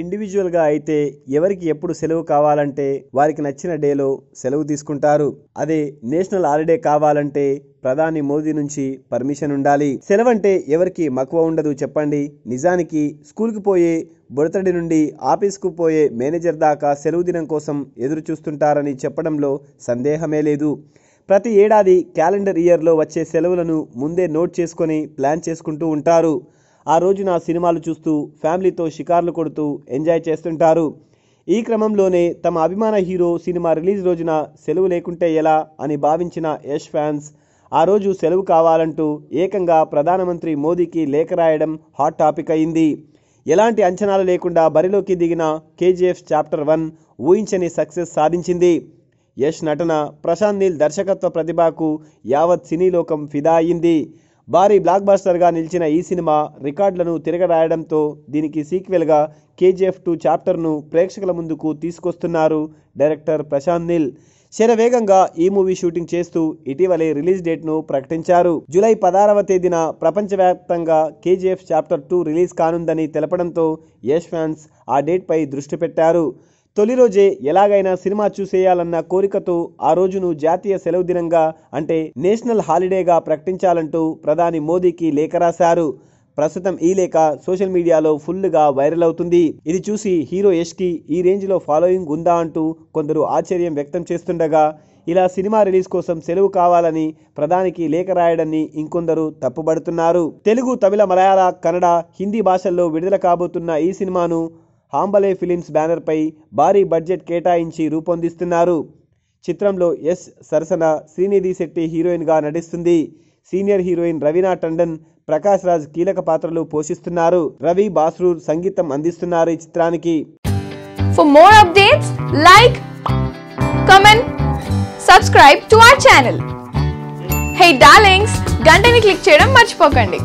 ఇండివిజువల్గా అయితే ఎవరికి ఎప్పుడు సెలవు కావాలంటే వారికి నచ్చిన డేలో సెలవు తీసుకుంటారు అదే నేషనల్ హాలిడే కావాలంటే ప్రధాని మోదీ నుంచి పర్మిషన్ ఉండాలి సెలవంటే ఎవరికి మక్కువ ఉండదు చెప్పండి నిజానికి స్కూల్కి పోయే బుడతడి నుండి ఆఫీస్కు పోయే మేనేజర్ దాకా సెలవు దినం కోసం ఎదురు చూస్తుంటారని చెప్పడంలో సందేహమే లేదు ప్రతి ఏడాది క్యాలెండర్ ఇయర్లో వచ్చే సెలవులను ముందే నోట్ చేసుకొని ప్లాన్ చేసుకుంటూ ఉంటారు ఆ రోజు నా సినిమాలు చూస్తూ ఫ్యామిలీతో షికార్లు కొడుతూ ఎంజాయ్ చేస్తుంటారు ఈ క్రమంలోనే తమ అభిమాన హీరో సినిమా రిలీజ్ రోజున సెలవు లేకుంటే ఎలా అని భావించిన యష్ ఫ్యాన్స్ ఆ రోజు సెలవు కావాలంటూ ఏకంగా ప్రధానమంత్రి మోదీకి లేఖ రాయడం హాట్ టాపిక్ అయింది ఎలాంటి అంచనాలు లేకుండా బరిలోకి దిగిన కేజీఎఫ్ చాప్టర్ వన్ ఊహించని సక్సెస్ సాధించింది యష్ నటన ప్రశాంత్ నీల్ దర్శకత్వ ప్రతిభకు యావత్ సినీలోకం ఫిదా అయింది భారీ బ్లాక్ బస్టర్గా నిలిచిన ఈ సినిమా రికార్డులను తిరగరాయడంతో దీనికి సీక్వెల్గా కేజీఎఫ్ టూ చాప్టర్ను ప్రేక్షకుల ముందుకు తీసుకొస్తున్నారు డైరెక్టర్ ప్రశాంత్ నిల్ శరవేగంగా ఈ మూవీ షూటింగ్ చేస్తూ ఇటీవలే రిలీజ్ డేట్ను ప్రకటించారు జూలై పదహారవ తేదీన ప్రపంచవ్యాప్తంగా కేజీఎఫ్ చాప్టర్ టూ రిలీజ్ కానుందని తెలపడంతో యష్ ఫ్యాన్స్ ఆ డేట్పై దృష్టి పెట్టారు తొలి రోజే ఎలాగైనా సినిమా చూసేయాలన్న కోరికతో ఆ రోజును జాతీయ సెలవు దినంగా అంటే నేషనల్ హాలిడేగా ప్రకటించాలంటూ ప్రధాని మోదీకి లేఖ రాశారు ప్రస్తుతం ఈ లేఖ సోషల్ మీడియాలో ఫుల్గా వైరల్ అవుతుంది ఇది చూసి హీరో యష్కి ఈ రేంజ్లో ఫాలోయింగ్ ఉందా అంటూ కొందరు ఆశ్చర్యం వ్యక్తం చేస్తుండగా ఇలా సినిమా రిలీజ్ కోసం సెలవు కావాలని ప్రధానికి లేఖ రాయడాన్ని ఇంకొందరు తప్పుబడుతున్నారు తెలుగు తమిళ మలయాళ కన్నడ హిందీ భాషల్లో విడుదల కాబోతున్న ఈ సినిమాను హాంబలే ఫిలిమ్స్ బ్యానర్పై భారీ బడ్జెట్ కేటాయించి రూపొందిస్తున్నారు చిత్రంలో ఎస్ సరసన శ్రీనిధి శెట్టి హీరోయిన్గా నటిస్తుంది సీనియర్ హీరోయిన్ రవీనా టండన్ ప్రకాష్ రాజ్ కీలక పాత్రలు పోషిస్తున్నారు రవి బాస్రూర్ సంగీతం అందిస్తున్నారు ఈ చిత్రానికి for more updates like comment subscribe to our channel hey darlings గంటని క్లిక్ చేయడం మర్చిపోకండి